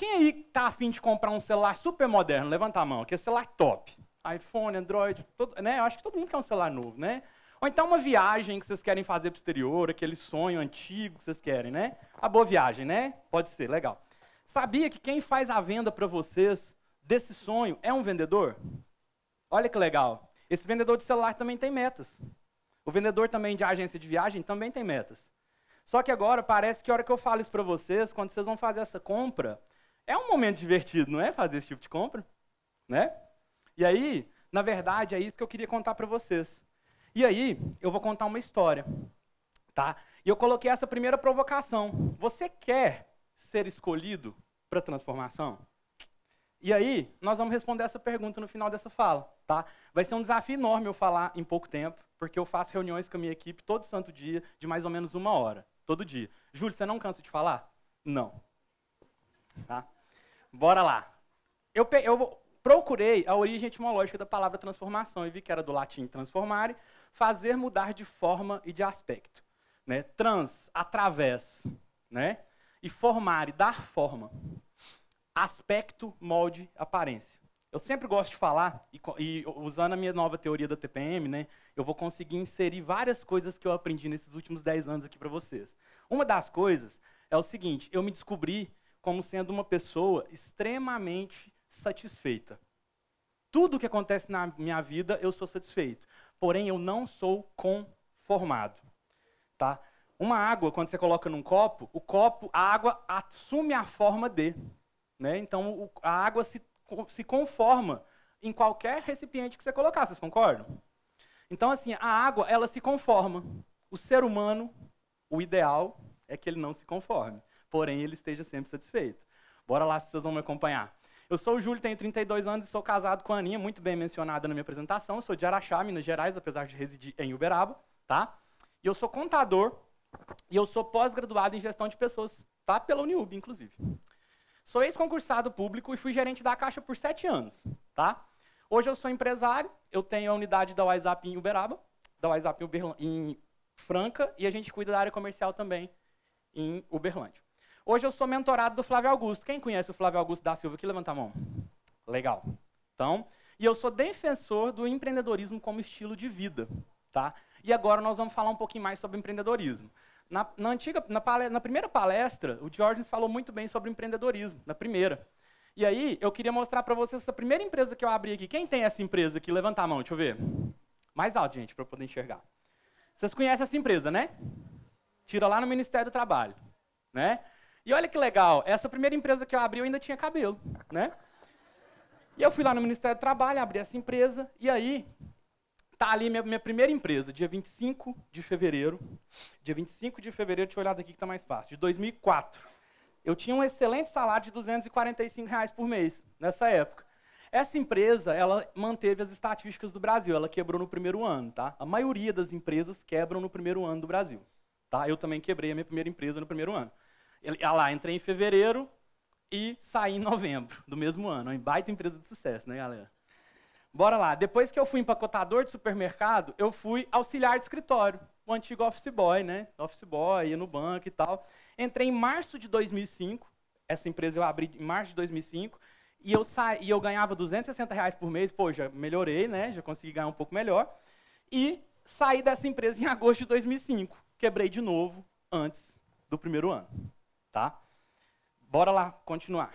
Quem aí está afim de comprar um celular super moderno? Levanta a mão, que é celular top. iPhone, Android, todo, né? Eu acho que todo mundo quer um celular novo, né? Ou então uma viagem que vocês querem fazer para o exterior, aquele sonho antigo que vocês querem, né? A boa viagem, né? Pode ser, legal. Sabia que quem faz a venda para vocês desse sonho é um vendedor? Olha que legal. Esse vendedor de celular também tem metas. O vendedor também de agência de viagem também tem metas. Só que agora parece que a hora que eu falo isso para vocês, quando vocês vão fazer essa compra, é um momento divertido, não é? Fazer esse tipo de compra, né? E aí, na verdade, é isso que eu queria contar para vocês. E aí, eu vou contar uma história, tá? E eu coloquei essa primeira provocação. Você quer ser escolhido para transformação? E aí, nós vamos responder essa pergunta no final dessa fala, tá? Vai ser um desafio enorme eu falar em pouco tempo, porque eu faço reuniões com a minha equipe todo santo dia, de mais ou menos uma hora, todo dia. Júlio, você não cansa de falar? Não. Tá? Bora lá. Eu, eu procurei a origem etimológica da palavra transformação e vi que era do latim transformare, fazer mudar de forma e de aspecto. Né? Trans, através, né? e formare dar forma. Aspecto, molde, aparência. Eu sempre gosto de falar, e, e, usando a minha nova teoria da TPM, né, eu vou conseguir inserir várias coisas que eu aprendi nesses últimos 10 anos aqui para vocês. Uma das coisas é o seguinte, eu me descobri como sendo uma pessoa extremamente satisfeita. Tudo que acontece na minha vida, eu sou satisfeito. Porém, eu não sou conformado. Tá? Uma água, quando você coloca num copo, o copo, a água assume a forma de. Né? Então, o, a água se, se conforma em qualquer recipiente que você colocar, vocês concordam? Então, assim, a água, ela se conforma. O ser humano, o ideal é que ele não se conforme porém ele esteja sempre satisfeito. Bora lá se vocês vão me acompanhar. Eu sou o Júlio, tenho 32 anos e sou casado com a Aninha, muito bem mencionada na minha apresentação. Eu sou de Araxá, Minas Gerais, apesar de residir em Uberaba, tá? E eu sou contador e eu sou pós-graduado em gestão de pessoas, tá? Pela Uniub, inclusive. Sou ex-concursado público e fui gerente da Caixa por sete anos, tá? Hoje eu sou empresário, eu tenho a unidade da WhatsApp em Uberaba, da WhatsApp em, Uberlan em Franca, e a gente cuida da área comercial também em Uberlândia. Hoje eu sou mentorado do Flávio Augusto. Quem conhece o Flávio Augusto da Silva? aqui, levanta a mão. Legal. Então, e eu sou defensor do empreendedorismo como estilo de vida, tá? E agora nós vamos falar um pouquinho mais sobre empreendedorismo. Na, na antiga, na, palestra, na primeira palestra, o Georges falou muito bem sobre empreendedorismo, na primeira. E aí, eu queria mostrar para vocês essa primeira empresa que eu abri aqui. Quem tem essa empresa aqui? Levanta a mão, deixa eu ver. Mais alto, gente, para eu poder enxergar. Vocês conhecem essa empresa, né? Tira lá no Ministério do Trabalho, né? E olha que legal, essa primeira empresa que eu abri eu ainda tinha cabelo, né? E eu fui lá no Ministério do Trabalho, abri essa empresa, e aí tá ali minha, minha primeira empresa, dia 25 de fevereiro. Dia 25 de fevereiro, deixa eu olhar daqui que tá mais fácil, de 2004. Eu tinha um excelente salário de 245 reais por mês, nessa época. Essa empresa, ela manteve as estatísticas do Brasil, ela quebrou no primeiro ano, tá? A maioria das empresas quebram no primeiro ano do Brasil, tá? Eu também quebrei a minha primeira empresa no primeiro ano. Ela ah entrei em fevereiro e saí em novembro do mesmo ano. É uma baita empresa de sucesso, né, galera? Bora lá. Depois que eu fui empacotador de supermercado, eu fui auxiliar de escritório. O antigo office boy, né? Office boy, ia no banco e tal. Entrei em março de 2005. Essa empresa eu abri em março de 2005. E eu, sa... e eu ganhava 260 reais por mês. Pô, já melhorei, né? Já consegui ganhar um pouco melhor. E saí dessa empresa em agosto de 2005. Quebrei de novo antes do primeiro ano. Tá? Bora lá, continuar.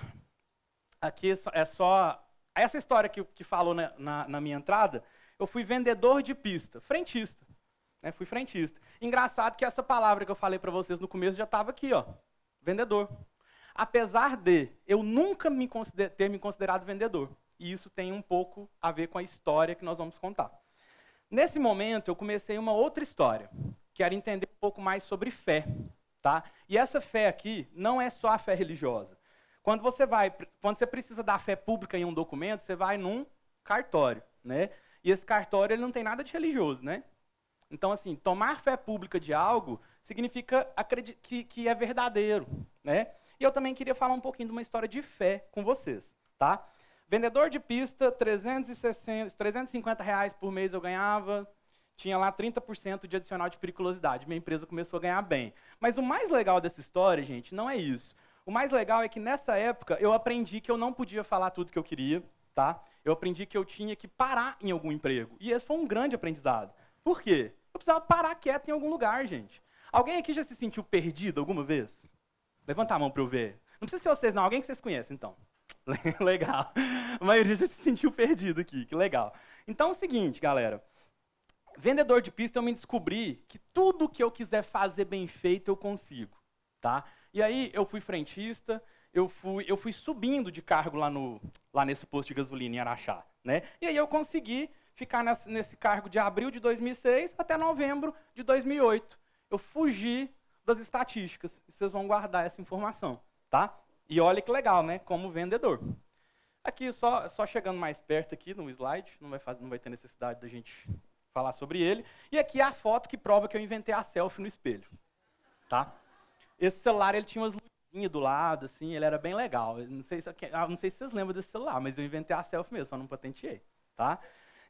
Aqui é, é só... Essa história que, que falou na, na, na minha entrada, eu fui vendedor de pista, frentista. Né? Fui frentista. Engraçado que essa palavra que eu falei para vocês no começo já estava aqui, ó, vendedor. Apesar de eu nunca me ter me considerado vendedor. E isso tem um pouco a ver com a história que nós vamos contar. Nesse momento, eu comecei uma outra história, que era entender um pouco mais sobre fé. Tá? E essa fé aqui não é só a fé religiosa. Quando você vai, quando você precisa da fé pública em um documento, você vai num cartório, né? E esse cartório ele não tem nada de religioso, né? Então assim, tomar fé pública de algo significa que, que é verdadeiro, né? E eu também queria falar um pouquinho de uma história de fé com vocês, tá? Vendedor de pista, 360, 350 reais por mês eu ganhava, tinha lá 30% de adicional de periculosidade. Minha empresa começou a ganhar bem. Mas o mais legal dessa história, gente, não é isso. O mais legal é que nessa época eu aprendi que eu não podia falar tudo que eu queria, tá? Eu aprendi que eu tinha que parar em algum emprego. E esse foi um grande aprendizado. Por quê? Eu precisava parar quieto em algum lugar, gente. Alguém aqui já se sentiu perdido alguma vez? Levanta a mão para eu ver. Não precisa ser vocês, não. Alguém que vocês conhecem, então. legal. A maioria já se sentiu perdido aqui. Que legal. Então é o seguinte, galera vendedor de pista, eu me descobri que tudo que eu quiser fazer bem feito, eu consigo. Tá? E aí eu fui frentista, eu fui, eu fui subindo de cargo lá, no, lá nesse posto de gasolina em Araxá. Né? E aí eu consegui ficar nesse, nesse cargo de abril de 2006 até novembro de 2008. Eu fugi das estatísticas. vocês vão guardar essa informação, tá? E olha que legal, né? Como vendedor. Aqui, só, só chegando mais perto aqui no slide, não vai, fazer, não vai ter necessidade da gente falar sobre ele. E aqui é a foto que prova que eu inventei a selfie no espelho. Tá? Esse celular ele tinha umas luzinhas do lado, assim, ele era bem legal. Não sei, se, ah, não sei se vocês lembram desse celular, mas eu inventei a selfie mesmo, só não patenteei. Tá?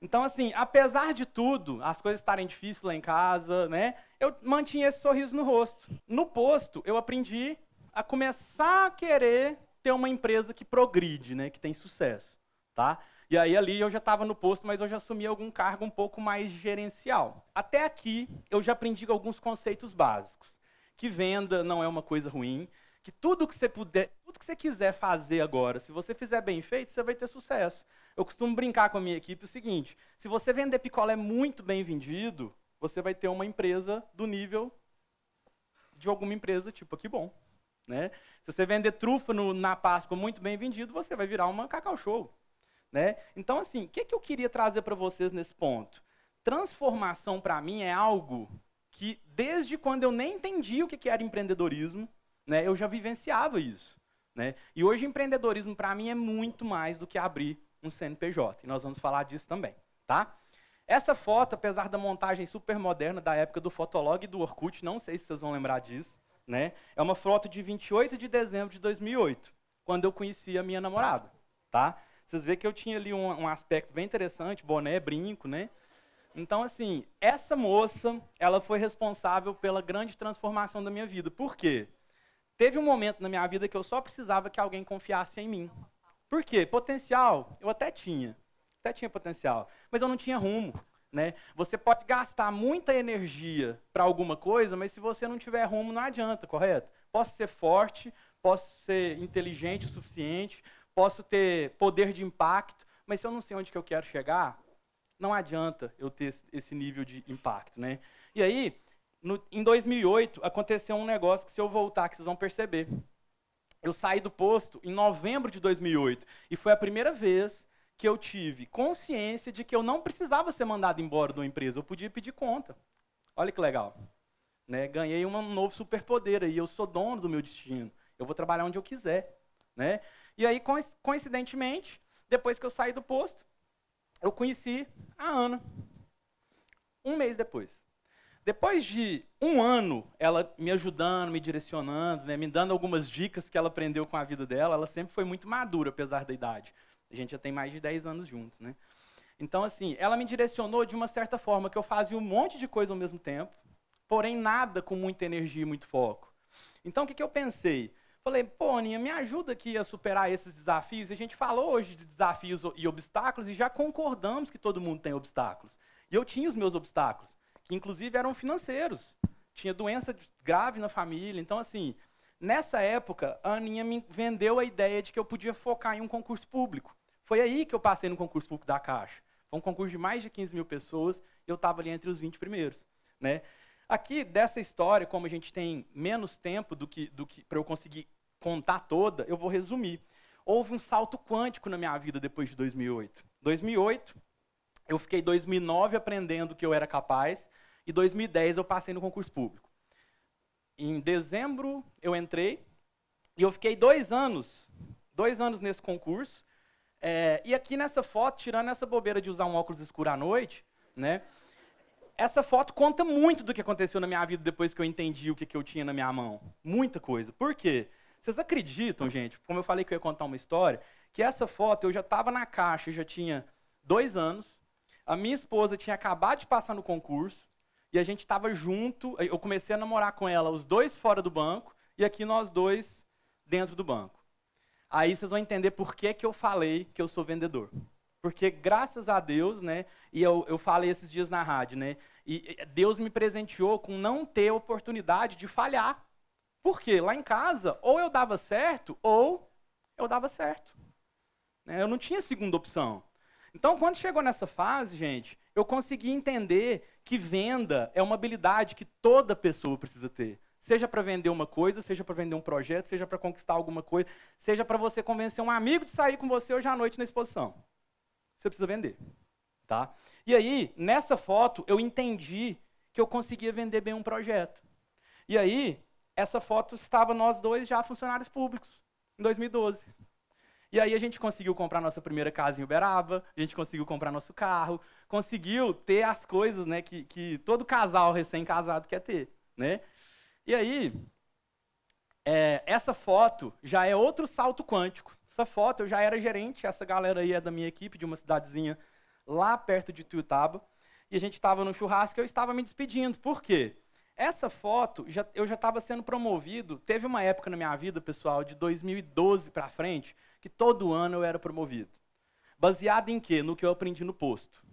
Então, assim, apesar de tudo, as coisas estarem difíceis lá em casa, né? Eu mantinha esse sorriso no rosto. No posto, eu aprendi a começar a querer ter uma empresa que progride, né? Que tem sucesso, tá? E aí ali eu já estava no posto, mas eu já assumi algum cargo um pouco mais gerencial. Até aqui eu já aprendi alguns conceitos básicos. Que venda não é uma coisa ruim, que tudo que você puder, tudo que você quiser fazer agora, se você fizer bem feito, você vai ter sucesso. Eu costumo brincar com a minha equipe o seguinte: se você vender picolé muito bem vendido, você vai ter uma empresa do nível de alguma empresa tipo que bom, né? Se você vender trufa no, na Páscoa muito bem vendido, você vai virar uma cacau show. Né? Então, assim, o que, que eu queria trazer para vocês nesse ponto? Transformação, para mim, é algo que, desde quando eu nem entendi o que era empreendedorismo, né, eu já vivenciava isso. Né? E hoje, empreendedorismo, para mim, é muito mais do que abrir um CNPJ. E nós vamos falar disso também. Tá? Essa foto, apesar da montagem super moderna da época do Fotolog e do Orkut, não sei se vocês vão lembrar disso, né? É uma foto de 28 de dezembro de 2008, quando eu conheci a minha namorada, tá? Vocês vêem que eu tinha ali um, um aspecto bem interessante, boné, brinco, né? Então, assim, essa moça, ela foi responsável pela grande transformação da minha vida. Por quê? Teve um momento na minha vida que eu só precisava que alguém confiasse em mim. Por quê? Potencial, eu até tinha. Até tinha potencial, mas eu não tinha rumo. Né? Você pode gastar muita energia para alguma coisa, mas se você não tiver rumo, não adianta, correto? Posso ser forte, posso ser inteligente o suficiente, posso ter poder de impacto, mas se eu não sei onde que eu quero chegar, não adianta eu ter esse nível de impacto. Né? E aí, no, em 2008, aconteceu um negócio que se eu voltar, que vocês vão perceber. Eu saí do posto em novembro de 2008, e foi a primeira vez que eu tive consciência de que eu não precisava ser mandado embora de uma empresa, eu podia pedir conta. Olha que legal. Né? Ganhei um novo superpoder aí, eu sou dono do meu destino. Eu vou trabalhar onde eu quiser. Né? E aí, coincidentemente, depois que eu saí do posto, eu conheci a Ana. Um mês depois. Depois de um ano, ela me ajudando, me direcionando, né, me dando algumas dicas que ela aprendeu com a vida dela, ela sempre foi muito madura, apesar da idade. A gente já tem mais de 10 anos juntos. Né? Então, assim, ela me direcionou de uma certa forma, que eu fazia um monte de coisa ao mesmo tempo, porém nada com muita energia e muito foco. Então, o que, que eu pensei? Falei, pô, Aninha, me ajuda aqui a superar esses desafios. E a gente falou hoje de desafios e obstáculos e já concordamos que todo mundo tem obstáculos. E eu tinha os meus obstáculos, que inclusive eram financeiros. Tinha doença grave na família. Então, assim, nessa época, a Aninha me vendeu a ideia de que eu podia focar em um concurso público. Foi aí que eu passei no concurso público da Caixa. Foi um concurso de mais de 15 mil pessoas e eu estava ali entre os 20 primeiros. Né? Aqui, dessa história, como a gente tem menos tempo do que, do que para eu conseguir contar toda, eu vou resumir. Houve um salto quântico na minha vida depois de 2008. 2008, eu fiquei 2009 aprendendo o que eu era capaz e 2010 eu passei no concurso público. Em dezembro eu entrei e eu fiquei dois anos, dois anos nesse concurso. É, e aqui nessa foto, tirando essa bobeira de usar um óculos escuro à noite, né? Essa foto conta muito do que aconteceu na minha vida depois que eu entendi o que, que eu tinha na minha mão. Muita coisa. Por quê? Vocês acreditam, gente? Como eu falei que eu ia contar uma história, que essa foto eu já estava na caixa, já tinha dois anos. A minha esposa tinha acabado de passar no concurso e a gente estava junto. Eu comecei a namorar com ela, os dois fora do banco e aqui nós dois dentro do banco. Aí vocês vão entender por que, que eu falei que eu sou vendedor. Porque graças a Deus, né? E eu, eu falei esses dias na rádio, né? E Deus me presenteou com não ter oportunidade de falhar. Porque lá em casa, ou eu dava certo, ou eu dava certo. Né? Eu não tinha segunda opção. Então, quando chegou nessa fase, gente, eu consegui entender que venda é uma habilidade que toda pessoa precisa ter. Seja para vender uma coisa, seja para vender um projeto, seja para conquistar alguma coisa, seja para você convencer um amigo de sair com você hoje à noite na exposição. Você precisa vender. Tá? E aí, nessa foto, eu entendi que eu conseguia vender bem um projeto. E aí, essa foto estava nós dois já funcionários públicos, em 2012. E aí a gente conseguiu comprar nossa primeira casa em Uberaba, a gente conseguiu comprar nosso carro, conseguiu ter as coisas né, que, que todo casal recém-casado quer ter. Né? E aí, é, essa foto já é outro salto quântico. Essa foto eu já era gerente, essa galera aí é da minha equipe, de uma cidadezinha lá perto de Tuiutaba. E a gente estava no churrasco e eu estava me despedindo. Por quê? Essa foto, já, eu já estava sendo promovido. Teve uma época na minha vida, pessoal, de 2012 para frente, que todo ano eu era promovido. Baseado em quê? No que eu aprendi no posto.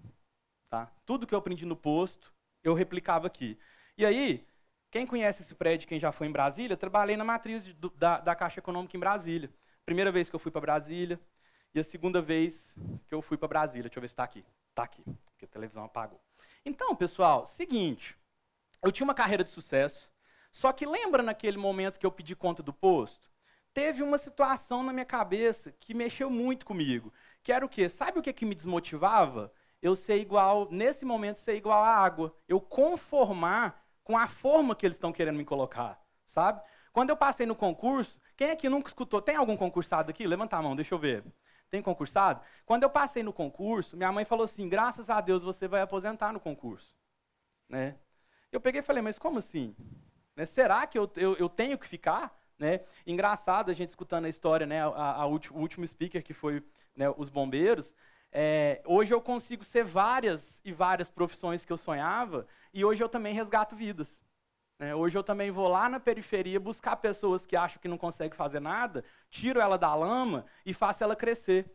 Tá? Tudo que eu aprendi no posto, eu replicava aqui. E aí, quem conhece esse prédio, quem já foi em Brasília, trabalhei na matriz da, da Caixa Econômica em Brasília. Primeira vez que eu fui para Brasília, e a segunda vez que eu fui para Brasília. Deixa eu ver se está aqui. Está aqui, porque a televisão apagou. Então, pessoal, seguinte eu tinha uma carreira de sucesso. Só que lembra naquele momento que eu pedi conta do posto? Teve uma situação na minha cabeça que mexeu muito comigo. Que era o quê? Sabe o que, que me desmotivava? Eu ser igual, nesse momento, ser igual à água. Eu conformar com a forma que eles estão querendo me colocar, sabe? Quando eu passei no concurso, quem aqui nunca escutou? Tem algum concursado aqui? Levanta a mão, deixa eu ver. Tem concursado? Quando eu passei no concurso, minha mãe falou assim: graças a Deus você vai aposentar no concurso. Né? Eu peguei e falei, mas como assim? Né, será que eu, eu, eu, tenho que ficar? Né? Engraçado a gente escutando a história, né, a, a ulti, o último speaker que foi né, os bombeiros. É, hoje eu consigo ser várias e várias profissões que eu sonhava, e hoje eu também resgato vidas. Né? Hoje eu também vou lá na periferia buscar pessoas que acham que não conseguem fazer nada, tiro ela da lama e faço ela crescer.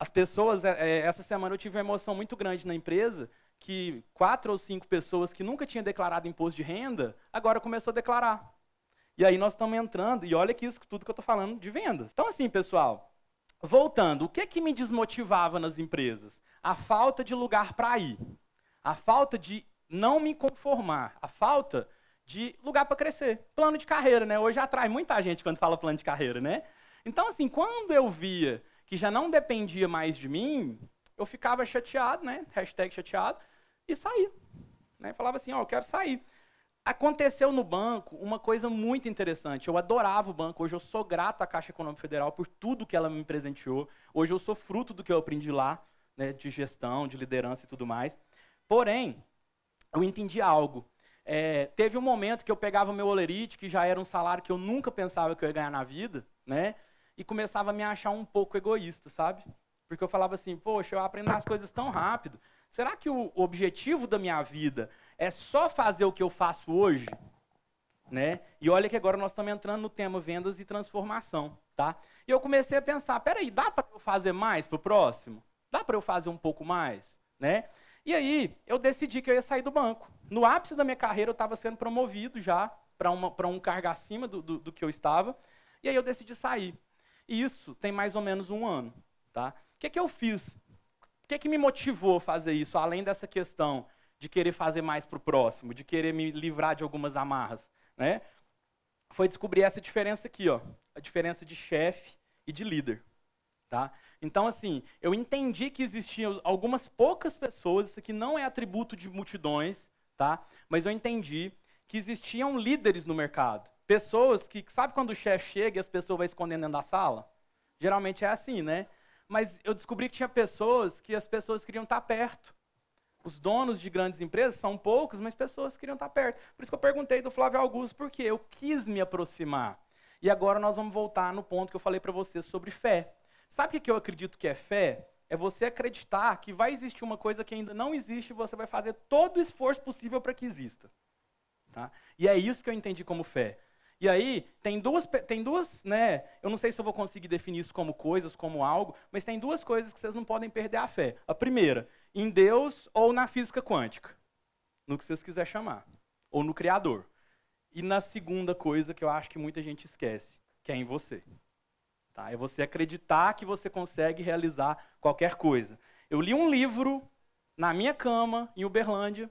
As pessoas, é, é essa semana eu tive uma emoção muito grande na empresa, que quatro ou cinco pessoas que nunca tinham declarado imposto de renda, agora começou a declarar. E aí nós estamos entrando, e olha que isso tudo que eu estou falando de vendas. Então, assim, pessoal, voltando, o que, que me desmotivava nas empresas? A falta de lugar para ir. A falta de não me conformar. A falta de lugar para crescer. Plano de carreira, né? Hoje atrai muita gente quando fala plano de carreira, né? Então, assim, quando eu via que já não dependia mais de mim, eu ficava chateado, né? Hashtag chateado e saía. Né? Falava assim, ó, oh, eu quero sair. Aconteceu no banco uma coisa muito interessante. Eu adorava o banco. Hoje eu sou grato à Caixa Econômica Federal por tudo que ela me presenteou. Hoje eu sou fruto do que eu aprendi lá, né, de gestão, de liderança e tudo mais. Porém, eu entendi algo. É, teve um momento que eu pegava meu olerite, que já era um salário que eu nunca pensava que eu ia ganhar na vida, né? E começava a me achar um pouco egoísta, sabe? Porque eu falava assim, poxa, eu aprendo as coisas tão rápido. Será que o objetivo da minha vida é só fazer o que eu faço hoje? Né? E olha que agora nós estamos entrando no tema vendas e transformação, tá? E eu comecei a pensar, peraí, dá para eu fazer mais para o próximo? Dá para eu fazer um pouco mais, né? E aí eu decidi que eu ia sair do banco. No ápice da minha carreira eu estava sendo promovido já para um cargo acima do, do, do, que eu estava, e aí eu decidi sair. E isso tem mais ou menos um ano, tá? O que, é que eu fiz? O que, que me motivou a fazer isso, além dessa questão de querer fazer mais para o próximo, de querer me livrar de algumas amarras? Né? Foi descobrir essa diferença aqui, ó, a diferença de chefe e de líder. Tá? Então, assim, eu entendi que existiam algumas poucas pessoas, isso aqui não é atributo de multidões, tá? mas eu entendi que existiam líderes no mercado. Pessoas que, sabe quando o chefe chega e as pessoas vão escondendo dentro da sala? Geralmente é assim, né? Mas eu descobri que tinha pessoas que as pessoas queriam estar perto. Os donos de grandes empresas são poucos, mas pessoas queriam estar perto. Por isso que eu perguntei do Flávio Augusto, porque eu quis me aproximar. E agora nós vamos voltar no ponto que eu falei para você sobre fé. Sabe o que eu acredito que é fé? É você acreditar que vai existir uma coisa que ainda não existe e você vai fazer todo o esforço possível para que exista. Tá? E é isso que eu entendi como fé. E aí, tem duas, tem duas, né? Eu não sei se eu vou conseguir definir isso como coisas, como algo, mas tem duas coisas que vocês não podem perder a fé. A primeira, em Deus ou na física quântica, no que vocês quiserem chamar, ou no Criador. E na segunda coisa que eu acho que muita gente esquece, que é em você. Tá? É você acreditar que você consegue realizar qualquer coisa. Eu li um livro na minha cama, em Uberlândia,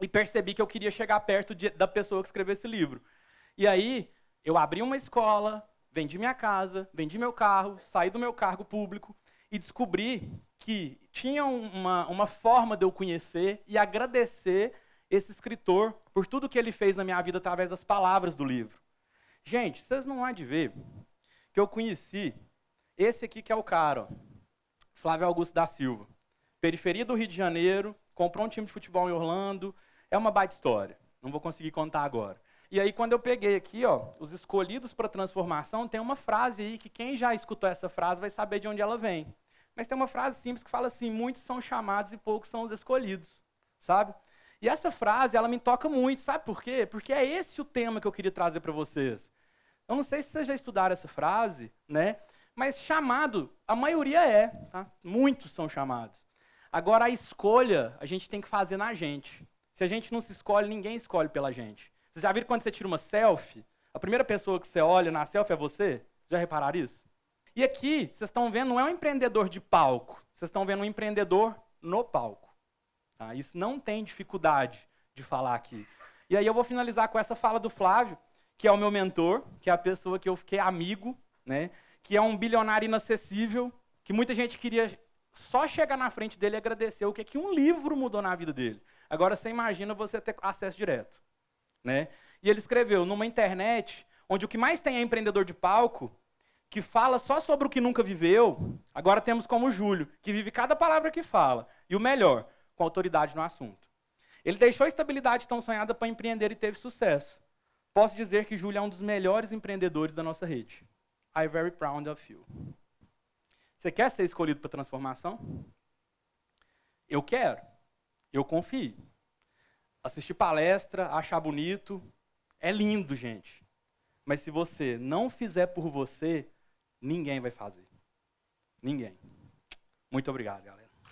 e percebi que eu queria chegar perto de, da pessoa que escreveu esse livro. E aí, eu abri uma escola, vendi minha casa, vendi meu carro, saí do meu cargo público e descobri que tinha uma, uma forma de eu conhecer e agradecer esse escritor por tudo que ele fez na minha vida através das palavras do livro. Gente, vocês não há de ver que eu conheci esse aqui que é o cara, ó, Flávio Augusto da Silva. Periferia do Rio de Janeiro, comprou um time de futebol em Orlando, é uma baita história. Não vou conseguir contar agora. E aí, quando eu peguei aqui, ó, os escolhidos para transformação, tem uma frase aí que quem já escutou essa frase vai saber de onde ela vem. Mas tem uma frase simples que fala assim: muitos são chamados e poucos são os escolhidos, sabe? E essa frase, ela me toca muito, sabe por quê? Porque é esse o tema que eu queria trazer para vocês. Eu não sei se vocês já estudaram essa frase, né? Mas chamado, a maioria é, tá? Muitos são chamados. Agora, a escolha a gente tem que fazer na gente. Se a gente não se escolhe, ninguém escolhe pela gente. Vocês já viram quando você tira uma selfie? A primeira pessoa que você olha na selfie é você? Já repararam isso? E aqui, vocês estão vendo, não é um empreendedor de palco. Vocês estão vendo um empreendedor no palco. Tá? Isso não tem dificuldade de falar aqui. E aí eu vou finalizar com essa fala do Flávio, que é o meu mentor, que é a pessoa que eu fiquei amigo, né? que é um bilionário inacessível, que muita gente queria só chegar na frente dele e agradecer o que, é que um livro mudou na vida dele. Agora você imagina você ter acesso direto. Né? E ele escreveu numa internet onde o que mais tem é empreendedor de palco que fala só sobre o que nunca viveu. Agora temos como o Júlio, que vive cada palavra que fala. E o melhor, com autoridade no assunto. Ele deixou a estabilidade tão sonhada para empreender e teve sucesso. Posso dizer que Júlio é um dos melhores empreendedores da nossa rede. I'm very proud of you. Você quer ser escolhido para transformação? Eu quero. Eu confio assistir palestra, achar bonito. É lindo, gente. Mas se você não fizer por você, ninguém vai fazer. Ninguém. Muito obrigado, galera.